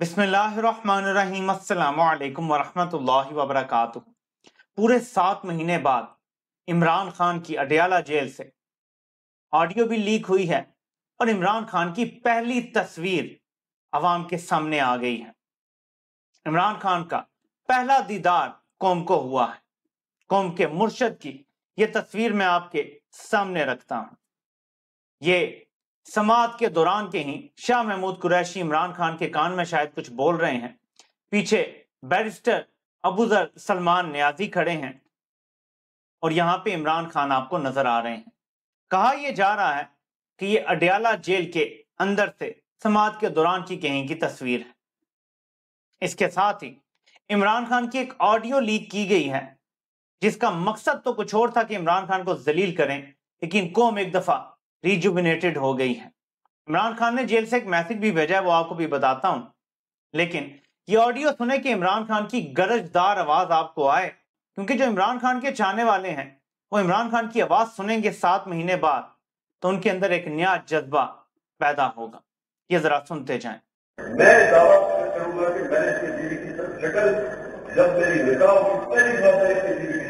बिस्मिल्लाहिर्रहमानिर्रहीम अस्सलाम वालेकुम पूरे सात महीने बाद इमरान खान की अडियाला जेल से ऑडियो भी लीक हुई है और इमरान खान की पहली तस्वीर आवाम के सामने आ गई है इमरान खान का पहला दीदार कौम को हुआ है कौम के मुर्शद की यह तस्वीर मैं आपके सामने रखता हूं ये समात के दौरान के ही शाह महमूद कुरैशी इमरान खान के कान में शायद कुछ बोल रहे हैं पीछे बैरिस्टर अबूजर सलमान न्याजी खड़े हैं और यहाँ पे इमरान खान आपको नजर आ रहे हैं कहा यह जा रहा है कि ये अडयाला जेल के अंदर से समात के दौरान की कहीं की तस्वीर है इसके साथ ही इमरान खान की एक ऑडियो लीक की गई है जिसका मकसद तो कुछ और था कि इमरान खान को जलील करें लेकिन कौम एक दफा रिजुबिनेटेड हो गई है इमरान खान ने जेल से एक मैसेज भी भेजा है वो आपको भी बताता हूं लेकिन ये ऑडियो सुने कि इमरान खान की गरजदार आवाज आपको आए क्योंकि जो इमरान खान के चाहने वाले हैं वो इमरान खान की आवाज सुनेंगे सात महीने बाद तो उनके अंदर एक नया जज्बा पैदा होगा ये जरा सुनते जाए मैं दावा करूंगा कि मैंने इसकी बीवी की शक्ल जब मेरी निकाह हुई पहली बार मैंने इसकी बीवी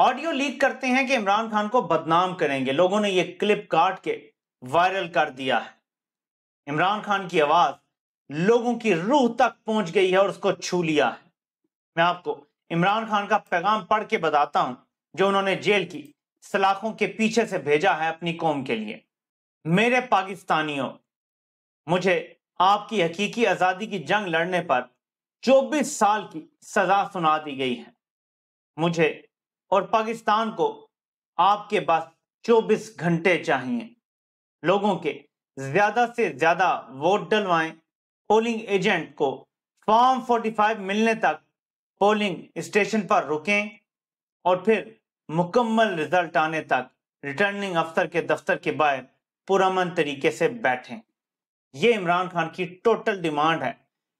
ऑडियो लीक करते हैं कि इमरान खान को बदनाम करेंगे लोगों ने यह क्लिप काट के वायरल कर दिया है इमरान खान की आवाज लोगों की रूह तक पहुंच गई है और उसको छू लिया है मैं आपको इमरान खान का पैगाम पढ़ के बताता हूं जो उन्होंने जेल की सलाखों के पीछे से भेजा है अपनी कौम के लिए मेरे पाकिस्तानियों मुझे आपकी हकीकी आज़ादी की जंग लड़ने पर चौबीस साल की सजा सुना दी गई है मुझे और पाकिस्तान को आपके पास 24 घंटे चाहिए लोगों के ज्यादा से ज्यादा वोट डलवाएं पोलिंग एजेंट को फॉर्म 45 मिलने तक पोलिंग स्टेशन पर रुकें और फिर मुकम्मल रिजल्ट आने तक रिटर्निंग अफसर के दफ्तर के बाहर पुरमन तरीके से बैठें ये इमरान खान की टोटल डिमांड है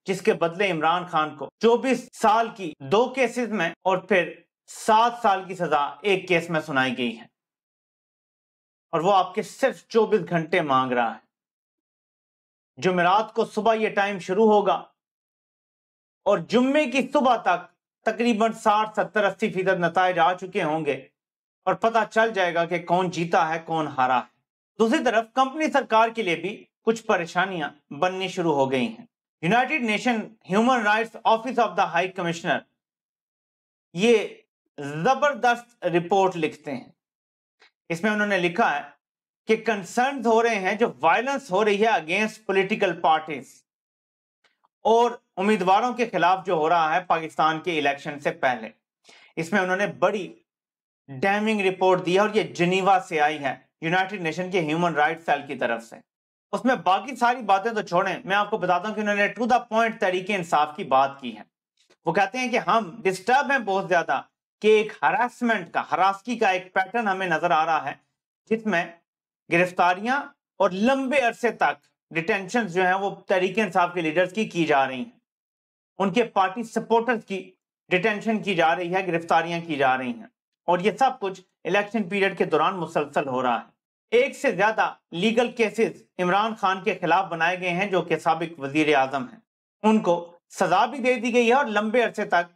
जिसके बदले इमरान खान को 24 साल की दो केसेस में और फिर सात साल की सजा एक केस में सुनाई गई है और वो आपके सिर्फ चौबीस घंटे मांग रहा है जुमेरात को सुबह ये टाइम शुरू होगा और जुम्मे की सुबह तक तकरीबन साठ सत्तर अस्सी फीसद नतज आ चुके होंगे और पता चल जाएगा कि कौन जीता है कौन हारा है दूसरी तरफ कंपनी सरकार के लिए भी कुछ परेशानियां बननी शुरू हो गई हैं United Nation human rights office of the high commissioner ये जबरदस्त रिपोर्ट लिखते हैं इसमें उन्होंने लिखा है कि कंसर्न हो रहे हैं जो वायलेंस हो रही है अगेंस्ट पॉलिटिकल पार्टीज और उम्मीदवारों के खिलाफ जो हो रहा है पाकिस्तान के इलेक्शन से पहले इसमें उन्होंने बड़ी डैमिंग रिपोर्ट दी है और ये जिनीवा से आई है यूनाइटेड नेशन के ह्यूमन राइट सेल की तरफ से उसमें बाकी सारी बातें तो छोड़ें मैं आपको बताता हूं कि उन्होंने टू द पॉइंट तरीके इंसाफ की बात की है वो कहते हैं कि हम डिस्टर्ब हैं बहुत ज्यादा कि एक हरासमेंट का हरासकी का एक पैटर्न हमें नजर आ रहा है जिसमें गिरफ्तारियां और लंबे अरसे तक डिटेंशन जो है वो तरीके इंसाफ के लीडर्स की की जा रही हैं उनके पार्टी सपोर्टर्स की डिटेंशन की जा रही है गिरफ्तारियां की जा रही हैं और ये सब कुछ इलेक्शन पीरियड के दौरान मुसलसल हो रहा है एक से ज्यादा लीगल केसेस इमरान खान के खिलाफ बनाए गए हैं जो कि सबक वजीर आजम हैं उनको सजा भी दे दी गई है और लंबे अरसे तक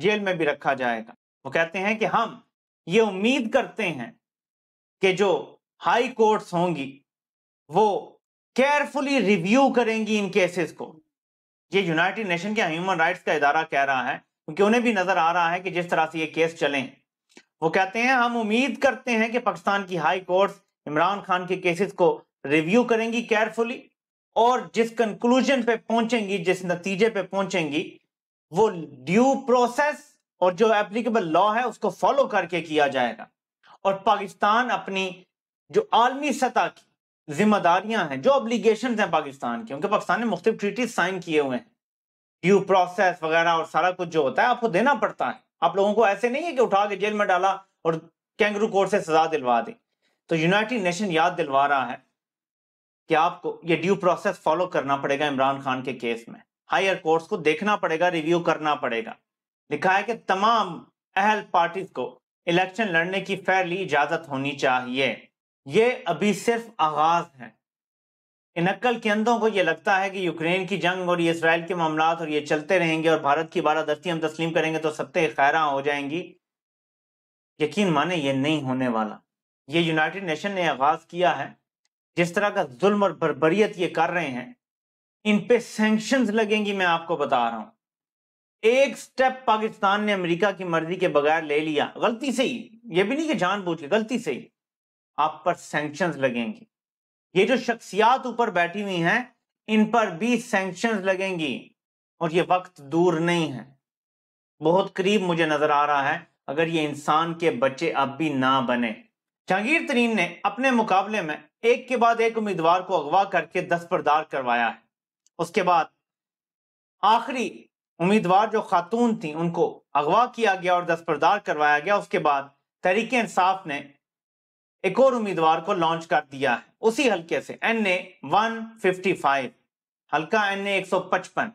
जेल में भी रखा जाएगा वो कहते हैं कि हम ये उम्मीद करते हैं कि जो हाई कोर्ट्स होंगी वो केयरफुली रिव्यू करेंगी इन केसेस को ये यूनाइटेड नेशन के ह्यूमन राइट्स का इदारा कह रहा है क्योंकि उन्हें भी नजर आ रहा है कि जिस तरह से ये केस चले वो कहते हैं हम उम्मीद करते हैं कि पाकिस्तान की हाई कोर्ट्स इमरान खान के केसेस को रिव्यू करेंगी केयरफुली और जिस कंक्लूजन पे पहुंचेंगी जिस नतीजे पे पहुंचेंगी वो ड्यू प्रोसेस और जो एप्लीकेबल लॉ है उसको फॉलो करके किया जाएगा और पाकिस्तान अपनी जो आलमी सतह की जिम्मेदारियां हैं जो ऑब्लिगेशन हैं पाकिस्तान की उनके पाकिस्तान ने मुख्तु ट्रीटीज साइन किए हुए हैं ड्यू प्रोसेस वगैरह और सारा कुछ जो होता है आपको देना पड़ता है आप लोगों को ऐसे नहीं है कि उठा के जेल में डाला और कैंगरू कोर्ट से सजा दिलवा दी तो यूनाइटेड नेशन याद दिलवा रहा है कि आपको ये ड्यू प्रोसेस फॉलो करना पड़ेगा इमरान खान के केस में हायर कोर्ट्स को देखना पड़ेगा रिव्यू करना पड़ेगा लिखा है कि तमाम अहल पार्टीज को इलेक्शन लड़ने की फैली इजाजत होनी चाहिए ये अभी सिर्फ आगाज है इन के अंदों को यह लगता है कि यूक्रेन की जंग और ये इसराइल के मामला और ये चलते रहेंगे और भारत की बारादस्ती हम तस्लीम करेंगे तो सत्य खैरा हो जाएंगी यकीन माने ये नहीं होने वाला ये यूनाइटेड नेशन ने आगाज किया है जिस तरह का जुल्म और बरबरीत ये कर रहे हैं इन पे सेंक्शन लगेंगी मैं आपको बता रहा हूं एक स्टेप पाकिस्तान ने अमेरिका की मर्जी के बगैर ले लिया गलती से ही ये भी नहीं कि जान के गलती से ही आप पर सेंक्शन लगेंगी ये जो शख्सियात ऊपर बैठी हुई हैं इन पर भी सेंक्शन लगेंगी और ये वक्त दूर नहीं है बहुत करीब मुझे नजर आ रहा है अगर ये इंसान के बच्चे अब भी ना बने जहांगीर तरीन ने अपने मुकाबले में एक के बाद एक उम्मीदवार को अगवा करके दस्तरदार करवाया है उसके बाद आखिरी उम्मीदवार जो खातून थी उनको अगवा किया गया और दस्तरदार करवाया गया उसके बाद तहरीक इंसाफ ने एक और उम्मीदवार को लॉन्च कर दिया है उसी हल्के से N A one fifty five हल्का एन ए एक सौ पचपन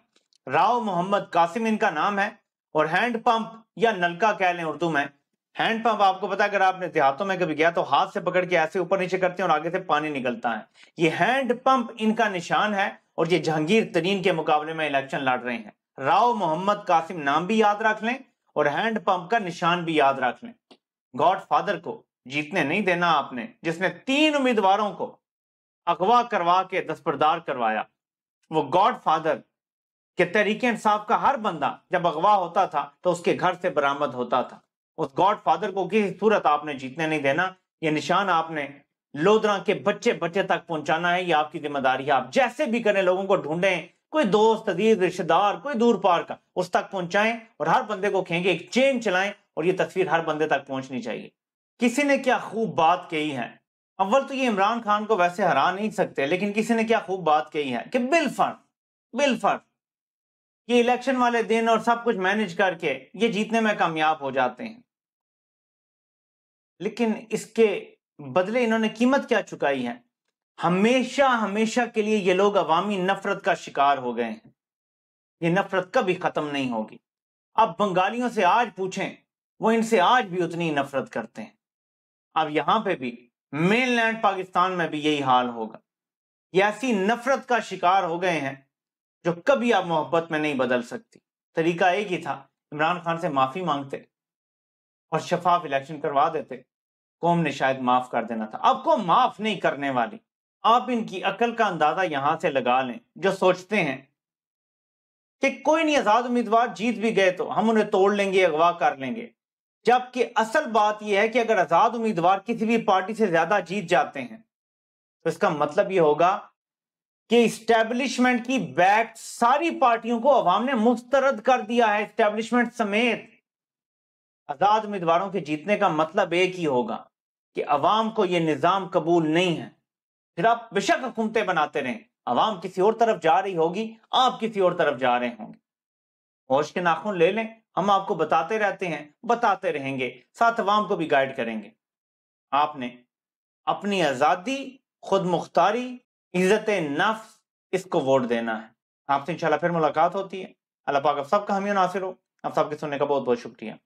राव मोहम्मद कासिम इनका नाम है और हैंडपंप या नलका कह लें उर्दू में हैंडपंप आपको पता अगर आपने देहातों में कभी गया तो हाथ से पकड़ के ऐसे ऊपर नीचे करते हैं और आगे से पानी निकलता है ये हैंडपंप इनका निशान है और ये जहांगीर तरीन के मुकाबले में इलेक्शन लड़ रहे हैं राव मोहम्मद कासिम नाम भी याद रख लें और हैंडपंप का निशान भी याद रख लें गॉड फादर को जीतने नहीं देना आपने जिसने तीन उम्मीदवारों को अगवा करवा के दस्तरदार करवाया वो गॉड फादर के तरीके इंसाफ का हर बंदा जब अगवा होता था तो उसके घर से बरामद होता था उस गॉड फादर को किसी सूरत आपने जीतने नहीं देना ये निशान आपने लोदरा के बच्चे बच्चे तक पहुंचाना है ये आपकी जिम्मेदारी है आप जैसे भी करें लोगों को ढूंढें कोई दोस्त अजीज रिश्तेदार कोई दूर पार का उस तक पहुंचाएं और हर बंदे को कहेंगे एक चेन चलाएं और ये तस्वीर हर बंदे तक पहुंचनी चाहिए किसी ने क्या खूब बात कही है अव्वल तो ये इमरान खान को वैसे हरा नहीं सकते लेकिन किसी ने क्या खूब बात कही है कि बिलफर बिलफर ये इलेक्शन वाले दिन और सब कुछ मैनेज करके ये जीतने में कामयाब हो जाते हैं लेकिन इसके बदले इन्होंने कीमत क्या चुकाई है हमेशा हमेशा के लिए ये लोग अवामी नफरत का शिकार हो गए हैं ये नफरत कभी ख़त्म नहीं होगी अब बंगालियों से आज पूछें वो इनसे आज भी उतनी नफरत करते हैं अब यहां पे भी मेन लैंड पाकिस्तान में भी यही हाल होगा ये ऐसी नफरत का शिकार हो गए हैं जो कभी आप मोहब्बत में नहीं बदल सकती तरीका एक ही था इमरान खान से माफ़ी मांगते और शफाफ इलेक्शन करवा देते कौम ने शायद माफ कर देना था आपको माफ नहीं करने वाली आप इनकी अकल का अंदाजा यहां से लगा लें जो सोचते हैं कि कोई नहीं आजाद उम्मीदवार जीत भी गए तो हम उन्हें तोड़ लेंगे अगवा कर लेंगे जबकि असल बात यह है कि अगर आजाद उम्मीदवार किसी भी पार्टी से ज्यादा जीत जाते हैं तो इसका मतलब यह होगा कि इस्टेब्लिशमेंट की बैक सारी पार्टियों को अवाम ने मुस्तरद कर दिया है इस्टेब्लिशमेंट समेत आज़ाद उम्मीदवारों के जीतने का मतलब एक ही होगा कि अवाम को यह निज़ाम कबूल नहीं है फिर आप बेशक हुकूमतें बनाते रहें अवाम किसी और तरफ जा रही होगी आप किसी और तरफ जा रहे होंगे होश के नाखून ले लें हम आपको बताते रहते हैं बताते रहेंगे साथ अवाम को भी गाइड करेंगे आपने अपनी आज़ादी खुद मुख्तारी इज्जत नफ्स इसको वोट देना है आपसे इंशाल्लाह फिर मुलाकात होती है अल्लाह पाक आप सबका हमें नासिर हो आप सबके सुनने का बहुत बहुत शुक्रिया